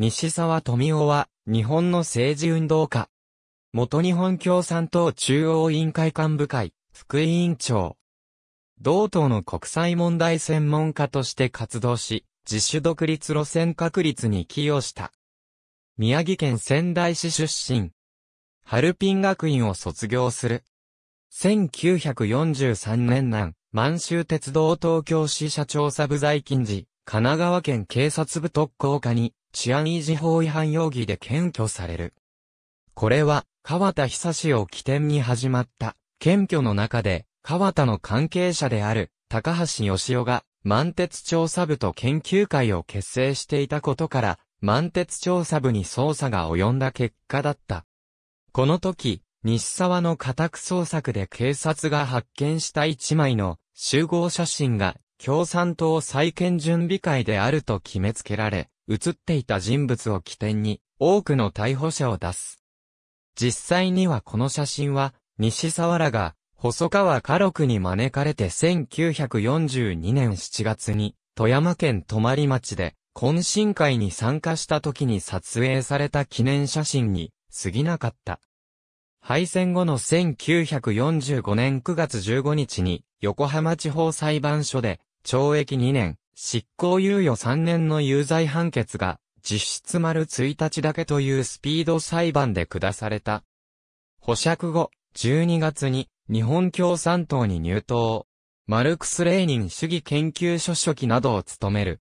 西沢富夫は、日本の政治運動家。元日本共産党中央委員会幹部会、副委員長。同党の国際問題専門家として活動し、自主独立路線確立に寄与した。宮城県仙台市出身。ハルピン学院を卒業する。1943年南、満州鉄道東京支社調査部在勤時、神奈川県警察部特攻課に治安維持法違反容疑で検挙される。これは、川田久志を起点に始まった、検挙の中で、川田の関係者である、高橋義夫が、満鉄調査部と研究会を結成していたことから、満鉄調査部に捜査が及んだ結果だった。この時、西沢の家宅捜索で警察が発見した一枚の集合写真が共産党再建準備会であると決めつけられ、映っていた人物を起点に、多くの逮捕者を出す。実際にはこの写真は、西沢らが、細川家禄に招かれて1942年7月に、富山県泊町で、懇親会に参加した時に撮影された記念写真に、過ぎなかった。敗戦後の1945年9月15日に横浜地方裁判所で懲役2年、執行猶予3年の有罪判決が、実質丸1日だけというスピード裁判で下された。保釈後、12月に日本共産党に入党。マルクス・レーニン主義研究所書記などを務める。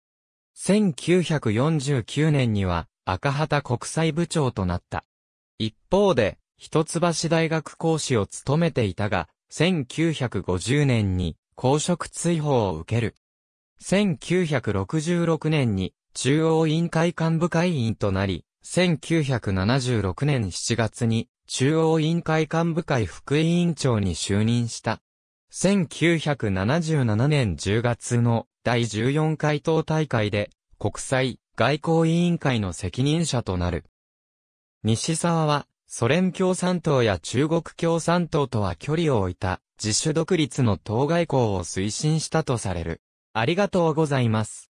1949年には赤旗国際部長となった。一方で、一橋大学講師を務めていたが、1950年に公職追放を受ける。1966年に中央委員会幹部会員となり、1976年7月に中央委員会幹部会副委員長に就任した。1977年10月の第14回党大会で国際外交委員会の責任者となる。西沢はソ連共産党や中国共産党とは距離を置いた自主独立の当該校を推進したとされる。ありがとうございます。